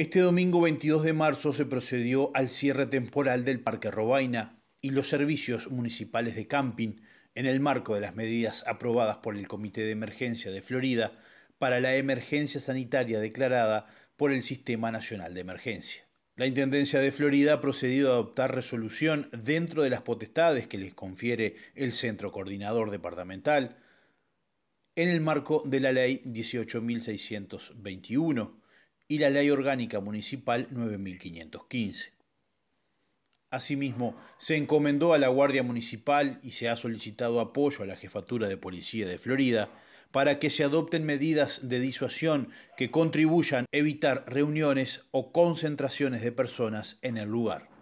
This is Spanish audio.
Este domingo 22 de marzo se procedió al cierre temporal del Parque Robaina y los servicios municipales de camping en el marco de las medidas aprobadas por el Comité de Emergencia de Florida para la emergencia sanitaria declarada por el Sistema Nacional de Emergencia. La Intendencia de Florida ha procedido a adoptar resolución dentro de las potestades que les confiere el Centro Coordinador Departamental en el marco de la Ley 18.621 y la Ley Orgánica Municipal 9515. Asimismo, se encomendó a la Guardia Municipal y se ha solicitado apoyo a la Jefatura de Policía de Florida para que se adopten medidas de disuasión que contribuyan a evitar reuniones o concentraciones de personas en el lugar.